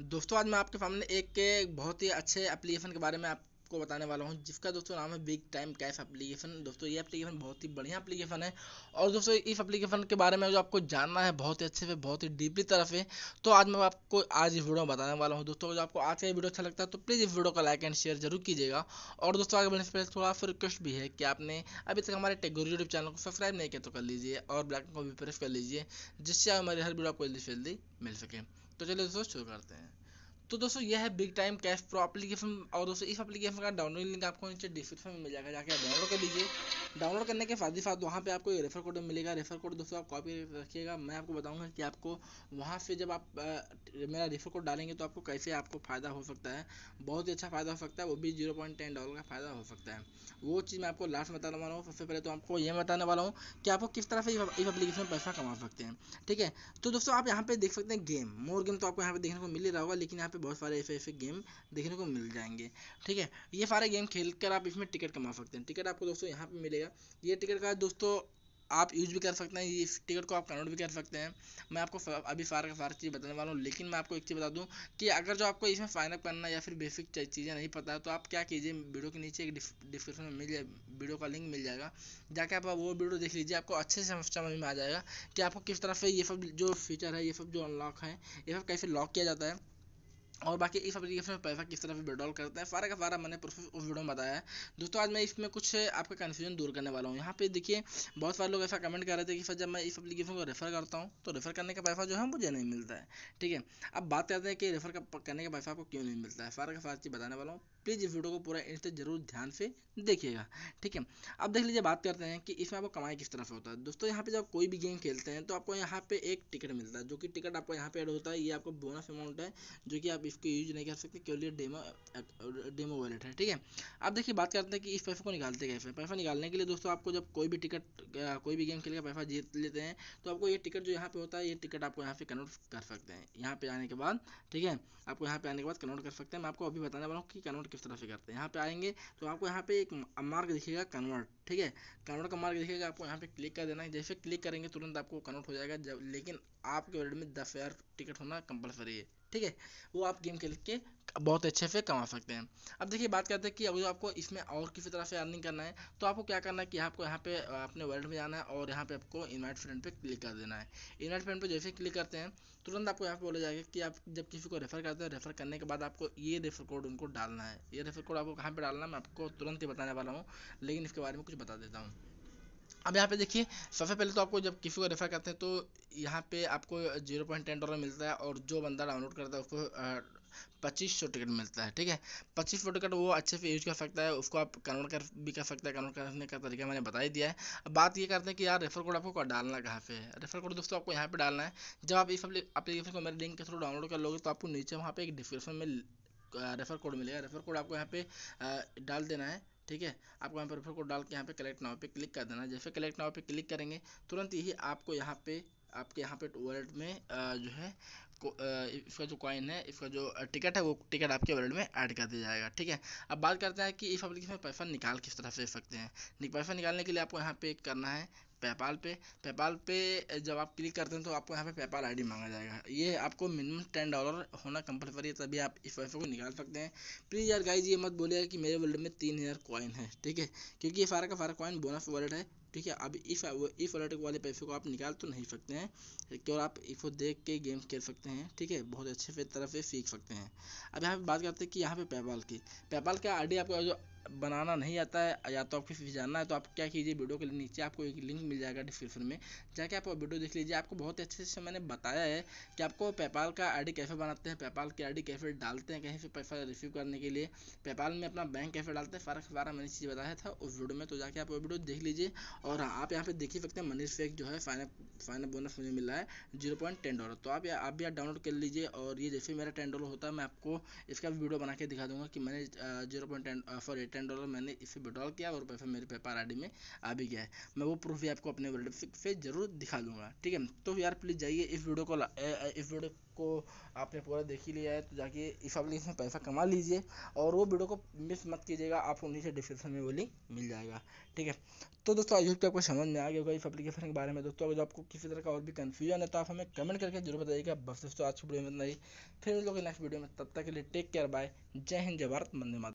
दोस्तों आज मैं आपके सामने एक के बहुत ही अच्छे एप्लीकेशन के बारे में आप आपको बताने वाला हूँ जिसका दोस्तों नाम है बिग टाइम कैश एप्लीकेशन दोस्तों ये एप्लीकेशन बहुत ही बढ़िया एप्लीकेशन है और दोस्तों इस एप्लीकेशन के बारे में जो आपको जानना है बहुत ही अच्छे से बहुत ही डीपली तरफ है तो आज मैं आपको आज इस वीडियो में बताने वाला हूँ दोस्तों जो आपको आज का वीडियो अच्छा लगता है तो प्लीज़ इस वीडियो का लाइक एंड शेयर जरूर कीजिएगा और दोस्तों आगे बढ़ने से पहले थोड़ा सा रिक्वेस्ट भी है कि आपने अभी तक हमारे टेगोरी यूट्यूब चैनल को सब्सक्राइब नहीं किया तो कर लीजिए और ब्लैक को भी प्रेस कर लीजिए जिससे हमारे हर वीडियो आपको जल्दी से जल्दी मिल सके तो चलिए दोस्तों शुरू करते हैं तो दोस्तों यह है big time cash pro application और दोस्तों इस एप्लीकेशन का डाउनलोड लिंक आपको नीचे डिस्क्रिप्शन में मिल जाएगा जाके आप डाउनलोड कर लीजिए डाउनलोड करने के साथ ही साथ वहाँ पे आपको रेफर कोड मिलेगा रेफर कोड दोस्तों आप कॉपी रखिएगा मैं आपको बताऊंगा कि आपको वहाँ से जब आप आ, मेरा रेफर कोड डालेंगे तो आपको कैसे आपको फ़ायदा हो सकता है बहुत ही अच्छा फ़ायदा हो सकता है वो भी जीरो पॉइंट टेन डॉलर का फ़ायदा हो सकता है वो चीज़ मैं आपको लास्ट बताने वाला हूँ सबसे पहले तो आपको ये बताने वाला हूँ कि आपको किस तरह से इस एप्लीकेशन में पैसा कमा सकते हैं ठीक है तो दोस्तों आप यहाँ पे देख सकते हैं गेम मोर गेम तो आपको यहाँ पे देखने को मिल ही रहा होगा लेकिन यहाँ पे बहुत सारे ऐसे ऐसे गेम देखने को मिल जाएंगे ठीक है ये सारे गेम खेल कर आप इसमें टिकट कमा सकते हैं टिकट आपको दोस्तों यहाँ पर मिलेगा ये टिकट का दोस्तों आप यूज भी कर सकते हैं इस टिकट को आप डाउनलोड भी कर सकते हैं मैं आपको अभी सारा का सारा चीज़ बताने वाला हूँ लेकिन मैं आपको एक चीज़ बता दूँ कि अगर जो आपको इसमें साइनअप करना या फिर बेसिक चीज़ें नहीं पता है तो आप क्या कीजिए वीडियो के नीचे एक डिस्क्रिप्शन में मिल जाए वीडियो का लिंक मिल जाएगा जाके आप वो वीडियो देख लीजिए आपको अच्छे से समझ में आ जाएगा कि आपको किस तरह से ये सब जो फीचर है ये सब जो अनलॉक है ये सब कैसे लॉक किया जाता है और बाकी इस एप्लीकेशन में पैसा किस तरह से विड्रॉल करता है सारा का सारा मैंने प्रोसेस उस वीडियो में बताया है दोस्तों आज मैं इसमें कुछ आपका कन्फ्यूजन दूर करने वाला हूँ यहाँ पे देखिए बहुत सारे लोग ऐसा कमेंट कर रहे थे कि सर जब मैं इस एप्लीकेशन को रेफर करता हूँ तो रेफर करने का पैसा जो है मुझे नहीं मिलता है ठीक है अब बात करते हैं कि रेफर करने का पैसा आपको क्यों नहीं मिलता है सारा का सारा चीज़ बताने वाला हूँ प्लीज़ इस वीडियो को पूरा इंस्टे जरूर ध्यान से देखिएगा ठीक है अब देख लीजिए बात करते हैं कि इसमें आपको कमाई किस तरह से होता है दोस्तों यहाँ पे जब कोई भी गेम खेलते हैं तो आपको यहाँ पे एक टिकट मिलता है जो कि टिकट आपको यहाँ पे ऐड होता है ये आपको बोनस अमाउंट है जो कि आप इसको यूज नहीं कर सकते क्योंकि डेमो डेमो वॉलेट है ठीक है अब देखिए बात करते हैं कि इस पैसे को निकालते कैसे पैसा निकालने के लिए दोस्तों आपको जब कोई भी टिकट कोई भी गेम खेल के पैसा जीत लेते हैं तो आपको ये टिकट जो यहाँ पे होता है ये टिकट आपको यहाँ पे कन्वर्ट कर सकते हैं यहाँ पे आने के बाद ठीक है आपको यहाँ पे आने के बाद कन्वर्ट कर सकते हैं मैं आपको अभी बताने वाला हूँ कि कन्वर्ट किस तरह से करते हैं यहाँ पे आएंगे तो आपको यहाँ पे एक मार्ग दिखेगा कन्वर्ट ठीक है कन्वर्ट का मार्ग दिखेगा आपको यहाँ पे क्लिक कर देना है जैसे क्लिक करेंगे तुरंत आपको कन्वर्ट हो जाएगा जब लेकिन आपके वॉलेट में दस हज़ार टिकट होना कंपलसरी है ठीक है वो आप गेम खेल के बहुत अच्छे से कमा सकते हैं अब देखिए बात करते हैं कि अगर आपको इसमें और किसी तरह से अर्निंग करना है तो आपको क्या करना है कि आपको यहाँ पे अपने वर्ल्ड में जाना है और यहाँ पे आपको इन्वाइट फ्रेंड पे क्लिक कर देना है इन्वाइट फ्रेंड पे जैसे क्लिक करते हैं तुरंत आपको यहाँ पे बोला जाएगा कि आप जब किसी को रेफर करते हैं रेफर करने के बाद आपको ये रेफर कोड उनको डालना है ये रेफर कोड आपको कहाँ पर डालना है मैं आपको तुरंत ही बताने वाला हूँ लेकिन इसके बारे में कुछ बता देता हूँ अब यहाँ पे देखिए सबसे पहले तो आपको जब किसी को रेफ़र करते हैं तो यहाँ पे आपको जीरो पॉइंट टेन डॉलर मिलता है और जो बंदा डाउनलोड करता है उसको पच्चीस सौ टिकट मिलता है ठीक है पच्चीस सौ टिकट वो अच्छे से यूज कर सकता है उसको आप कन्वर्ट कर भी कर सकते हैं कन्वर्ट करने का तरीका मैंने बता ही दिया है अब बात ये करते हैं कि यार रेफर कोड आपको डालना कहाँ पे है रेफर कोड दोस्तों आपको यहाँ पे डालना है जब आप इस एप्लीकेशन को मेरे लिंक के थ्रू डाउनलोड कर लोगे तो आपको नीचे वहाँ पे एक डिस्क्रिप्शन में रेफर कोड मिलेगा रेफर कोड आपको यहाँ पे डाल देना है ठीक है आपको यहाँ पर रेफर कोड डाल के यहाँ पे कलेक्ट नाव पे क्लिक कर देना जैसे कलेक्ट नाव पे क्लिक करेंगे तुरंत ही आपको यहाँ पे आपके यहाँ पे वॉलेट में जो है इसका जो कॉइन है इसका जो टिकट है वो टिकट आपके वॉलेट में ऐड कर दिया जाएगा ठीक है अब बात करते हैं कि इस एप्लीकेशन में पैसा निकाल किस तरह से सकते हैं पैसा निकालने के लिए आपको यहाँ पे करना है पेपाल पे पेपाल पे जब आप क्लिक करते हैं तो आपको यहाँ पे पेपाल आईडी मांगा जाएगा ये आपको मिनिमम टेन डॉलर होना कंपलसरी है तभी आप इस पैसे को निकाल सकते हैं प्लीज़ यार गाइज ये मत बोलिएगा कि मेरे वॉलेट में तीन हज़ार कॉइन है ठीक है क्योंकि ये सारा का सारा कॉइन बोनस वॉलेट है ठीक है अब इफ़ इफ़ अलर्ट वाले पैसे को आप निकाल तो नहीं सकते हैं केवल आप इसको देख के गेम खेल सकते हैं ठीक है बहुत अच्छे से तरह से सीख सकते हैं अब यहाँ पे बात करते हैं कि यहाँ पे पेपाल की पेपाल का आईडी आपका जो बनाना नहीं आता है या तो ऑफिस भी जाना है तो आप क्या कीजिए वीडियो के नीचे आपको एक लिंक मिल जाएगा डिस्क्रिप्शन में जाके आप वीडियो देख लीजिए आपको बहुत अच्छे से मैंने बताया है कि आपको पेपाल का आईडी कैसे बनाते हैं पेपाल की आईडी कैसे डालते हैं कहीं से पैसा रिसीव करने के लिए पेपाल में अपना बैंक कैसे डालते हैं सारा बारह मैंने चीज़ बताया था उस वीडियो में तो जाके आप वो वीडियो देख लीजिए और हाँ आप यहाँ पर देख ही सकते हैं मनीष फेक जो है फाइनल फाइनल बोनस मुझे मिला है जीरो पॉइंट टेन डॉलर तो आप आप भी आप डाउनलोड कर लीजिए और ये जैसे मेरा टेन डॉलर होता है मैं आपको इसका वीडियो बना के दिखा दूंगा कि मैंने zero point ten sorry ten dollar मैंने इसे विड्रॉल किया और पैसा मेरे पेपर आई में आ भी गया है मैं वो प्रूफ भी आपको अपने वर्ल्ड से जरूर दिखा दूंगा ठीक है तो यार प्लीज़ जाइए इस वीडियो को इस वीडियो को आपने पूरा देख ही लिया है तो जाके इस एप्लीकेशन पैसा कमा लीजिए और वो वीडियो को मिस मत कीजिएगा आपको उन्हीं से डिस्क्रिप्शन में वो लिंक मिल जाएगा ठीक है तो दोस्तों आई होप कि आपको समझ में आ गया होगा इस एप्लीकेशन के बारे में दोस्तों अगर आपको किसी तरह का और भी कन्फ्यूजन है तो आप हमें कमेंट करके जरूर बताइएगा बस दोस्तों आज की वीडियो में नहीं फिर लोग नेक्स्ट वीडियो में तब तक के लिए टेक केयर बाय जय हिंद जय भारत मंदिर